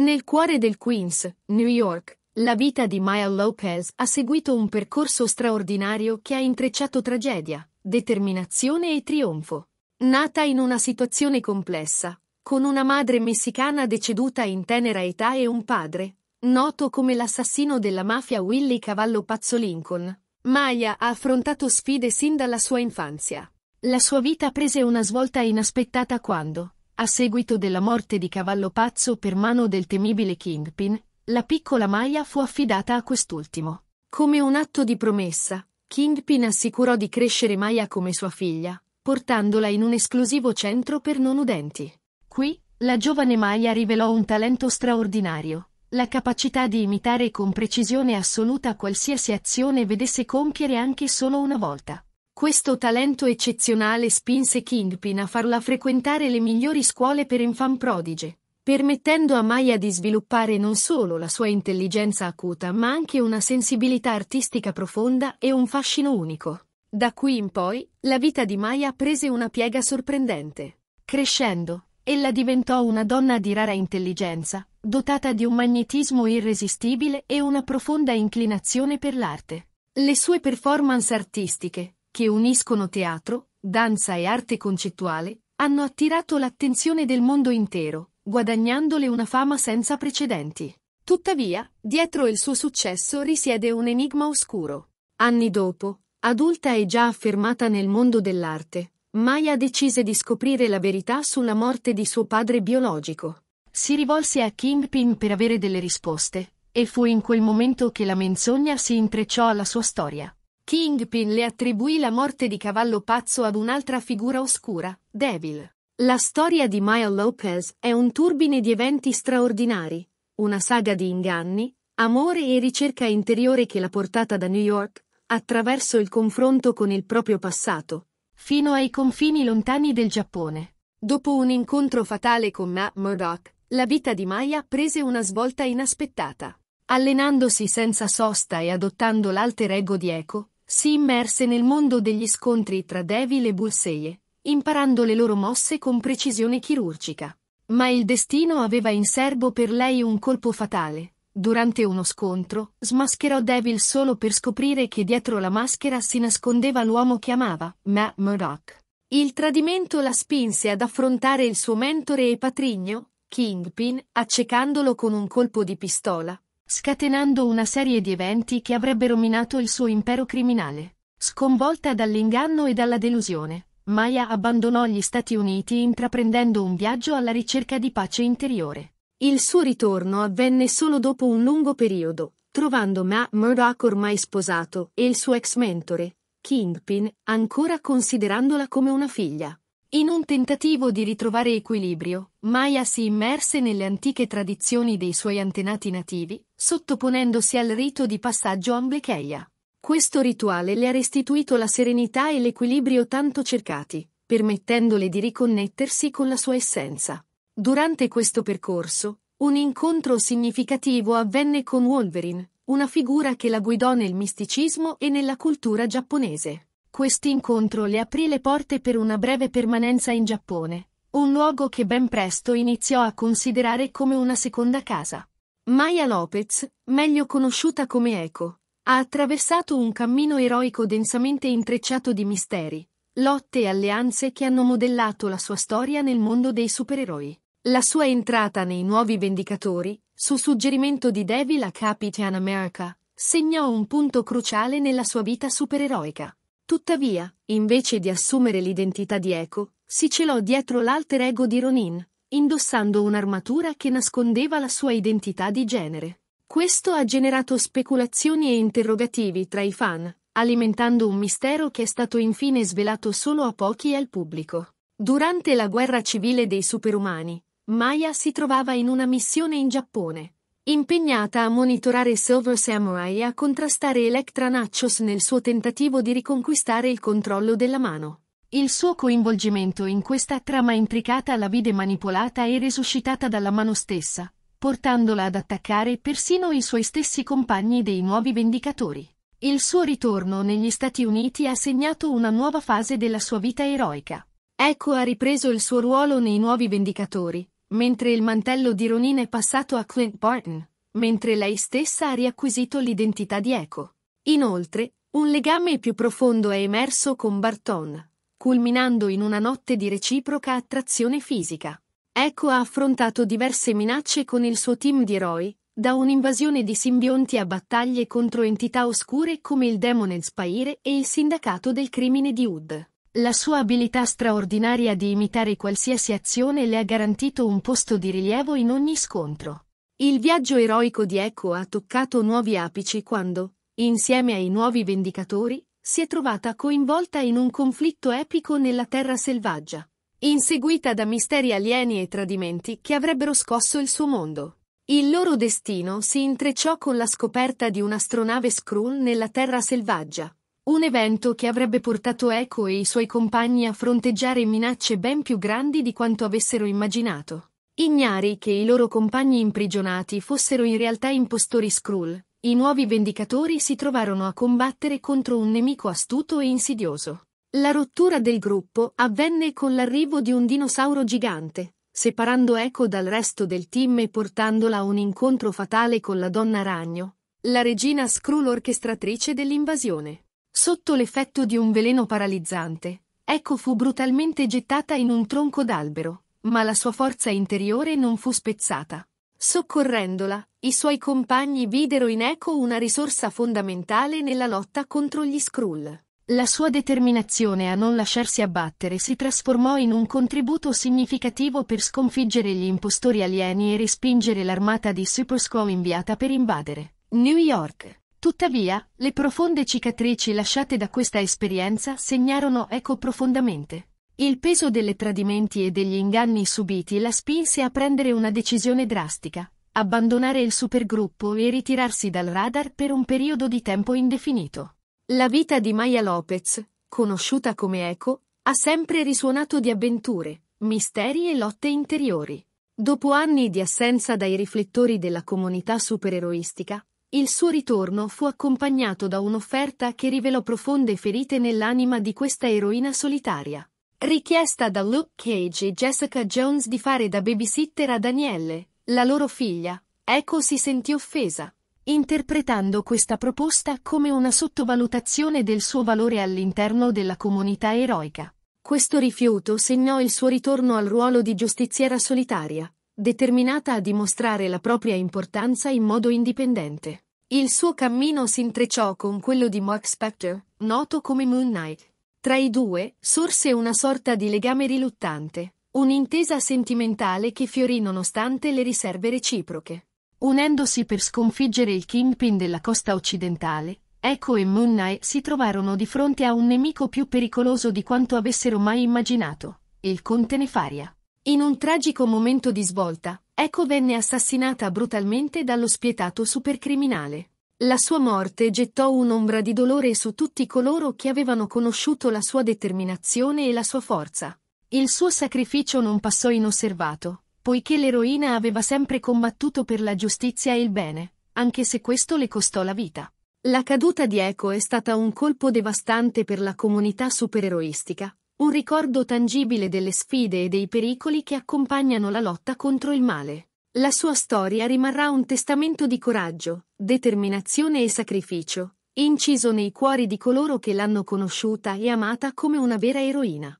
Nel cuore del Queens, New York, la vita di Maya Lopez ha seguito un percorso straordinario che ha intrecciato tragedia, determinazione e trionfo. Nata in una situazione complessa, con una madre messicana deceduta in tenera età e un padre, noto come l'assassino della mafia Willy Cavallo Pazzo Lincoln, Maya ha affrontato sfide sin dalla sua infanzia. La sua vita prese una svolta inaspettata quando, a seguito della morte di Cavallo Pazzo per mano del temibile Kingpin, la piccola Maya fu affidata a quest'ultimo. Come un atto di promessa, Kingpin assicurò di crescere Maya come sua figlia, portandola in un esclusivo centro per non udenti. Qui, la giovane Maya rivelò un talento straordinario, la capacità di imitare con precisione assoluta qualsiasi azione vedesse compiere anche solo una volta. Questo talento eccezionale spinse Kingpin a farla frequentare le migliori scuole per infam prodige, permettendo a Maya di sviluppare non solo la sua intelligenza acuta ma anche una sensibilità artistica profonda e un fascino unico. Da qui in poi, la vita di Maya prese una piega sorprendente. Crescendo, ella diventò una donna di rara intelligenza, dotata di un magnetismo irresistibile e una profonda inclinazione per l'arte. Le sue performance artistiche, che uniscono teatro, danza e arte concettuale, hanno attirato l'attenzione del mondo intero, guadagnandole una fama senza precedenti. Tuttavia, dietro il suo successo risiede un enigma oscuro. Anni dopo, adulta e già affermata nel mondo dell'arte, Maya decise di scoprire la verità sulla morte di suo padre biologico. Si rivolse a Kingpin per avere delle risposte, e fu in quel momento che la menzogna si intrecciò alla sua storia. Kingpin le attribuì la morte di Cavallo Pazzo ad un'altra figura oscura, Devil. La storia di Maya Lopez è un turbine di eventi straordinari, una saga di inganni, amore e ricerca interiore che l'ha portata da New York, attraverso il confronto con il proprio passato, fino ai confini lontani del Giappone. Dopo un incontro fatale con Matt Murdock, la vita di Maya prese una svolta inaspettata. Allenandosi senza sosta e adottando l'alter ego di Eco, si immerse nel mondo degli scontri tra Devil e Bullseye, imparando le loro mosse con precisione chirurgica. Ma il destino aveva in serbo per lei un colpo fatale. Durante uno scontro, smascherò Devil solo per scoprire che dietro la maschera si nascondeva l'uomo che amava, Matt Murdock. Il tradimento la spinse ad affrontare il suo mentore e patrigno, Kingpin, accecandolo con un colpo di pistola, scatenando una serie di eventi che avrebbero minato il suo impero criminale. Sconvolta dall'inganno e dalla delusione, Maya abbandonò gli Stati Uniti intraprendendo un viaggio alla ricerca di pace interiore. Il suo ritorno avvenne solo dopo un lungo periodo, trovando Ma Murdoch ormai sposato e il suo ex mentore, Kingpin, ancora considerandola come una figlia. In un tentativo di ritrovare equilibrio, Maya si immerse nelle antiche tradizioni dei suoi antenati nativi, sottoponendosi al rito di passaggio Amblecheia. Questo rituale le ha restituito la serenità e l'equilibrio tanto cercati, permettendole di riconnettersi con la sua essenza. Durante questo percorso, un incontro significativo avvenne con Wolverine, una figura che la guidò nel misticismo e nella cultura giapponese. Quest'incontro le aprì le porte per una breve permanenza in Giappone, un luogo che ben presto iniziò a considerare come una seconda casa. Maya Lopez, meglio conosciuta come Eco, ha attraversato un cammino eroico densamente intrecciato di misteri, lotte e alleanze che hanno modellato la sua storia nel mondo dei supereroi. La sua entrata nei nuovi Vendicatori, su suggerimento di Devil a Capitan America, segnò un punto cruciale nella sua vita supereroica. Tuttavia, invece di assumere l'identità di Eco, si celò dietro l'alter ego di Ronin, indossando un'armatura che nascondeva la sua identità di genere. Questo ha generato speculazioni e interrogativi tra i fan, alimentando un mistero che è stato infine svelato solo a pochi e al pubblico. Durante la guerra civile dei superumani, Maya si trovava in una missione in Giappone, impegnata a monitorare Silver Samurai e a contrastare Electra Nachos nel suo tentativo di riconquistare il controllo della mano. Il suo coinvolgimento in questa trama intricata la vide manipolata e resuscitata dalla mano stessa, portandola ad attaccare persino i suoi stessi compagni dei nuovi Vendicatori. Il suo ritorno negli Stati Uniti ha segnato una nuova fase della sua vita eroica. Ecco ha ripreso il suo ruolo nei nuovi Vendicatori, mentre il mantello di Ronin è passato a Clint Barton, mentre lei stessa ha riacquisito l'identità di Echo. Inoltre, un legame più profondo è emerso con Barton, culminando in una notte di reciproca attrazione fisica. Echo ha affrontato diverse minacce con il suo team di eroi, da un'invasione di simbionti a battaglie contro entità oscure come il demone Spaire e il sindacato del crimine di Hood. La sua abilità straordinaria di imitare qualsiasi azione le ha garantito un posto di rilievo in ogni scontro. Il viaggio eroico di Echo ha toccato nuovi apici quando, insieme ai nuovi Vendicatori, si è trovata coinvolta in un conflitto epico nella terra selvaggia, inseguita da misteri alieni e tradimenti che avrebbero scosso il suo mondo. Il loro destino si intrecciò con la scoperta di un'astronave Skrull nella terra selvaggia, un evento che avrebbe portato Echo e i suoi compagni a fronteggiare minacce ben più grandi di quanto avessero immaginato. Ignari che i loro compagni imprigionati fossero in realtà impostori Skrull, i nuovi Vendicatori si trovarono a combattere contro un nemico astuto e insidioso. La rottura del gruppo avvenne con l'arrivo di un dinosauro gigante, separando Echo dal resto del team e portandola a un incontro fatale con la donna ragno, la regina Skrull orchestratrice dell'invasione sotto l'effetto di un veleno paralizzante. Ecco fu brutalmente gettata in un tronco d'albero, ma la sua forza interiore non fu spezzata. Soccorrendola, i suoi compagni videro in Echo una risorsa fondamentale nella lotta contro gli Skrull. La sua determinazione a non lasciarsi abbattere si trasformò in un contributo significativo per sconfiggere gli impostori alieni e respingere l'armata di Super Squall inviata per invadere New York. Tuttavia, le profonde cicatrici lasciate da questa esperienza segnarono Eco profondamente. Il peso delle tradimenti e degli inganni subiti la spinse a prendere una decisione drastica, abbandonare il supergruppo e ritirarsi dal radar per un periodo di tempo indefinito. La vita di Maya Lopez, conosciuta come Eco, ha sempre risuonato di avventure, misteri e lotte interiori. Dopo anni di assenza dai riflettori della comunità supereroistica, il suo ritorno fu accompagnato da un'offerta che rivelò profonde ferite nell'anima di questa eroina solitaria. Richiesta da Luke Cage e Jessica Jones di fare da babysitter a Danielle, la loro figlia, Echo si sentì offesa, interpretando questa proposta come una sottovalutazione del suo valore all'interno della comunità eroica. Questo rifiuto segnò il suo ritorno al ruolo di giustiziera solitaria, determinata a dimostrare la propria importanza in modo indipendente. Il suo cammino si intrecciò con quello di Mark Spector, noto come Moon Knight. Tra i due sorse una sorta di legame riluttante, un'intesa sentimentale che fiorì nonostante le riserve reciproche. Unendosi per sconfiggere il Kingpin della costa occidentale, Echo e Moon Knight si trovarono di fronte a un nemico più pericoloso di quanto avessero mai immaginato, il Conte Nefaria. In un tragico momento di svolta, Echo venne assassinata brutalmente dallo spietato supercriminale. La sua morte gettò un'ombra di dolore su tutti coloro che avevano conosciuto la sua determinazione e la sua forza. Il suo sacrificio non passò inosservato, poiché l'eroina aveva sempre combattuto per la giustizia e il bene, anche se questo le costò la vita. La caduta di Echo è stata un colpo devastante per la comunità supereroistica, un ricordo tangibile delle sfide e dei pericoli che accompagnano la lotta contro il male. La sua storia rimarrà un testamento di coraggio, determinazione e sacrificio, inciso nei cuori di coloro che l'hanno conosciuta e amata come una vera eroina.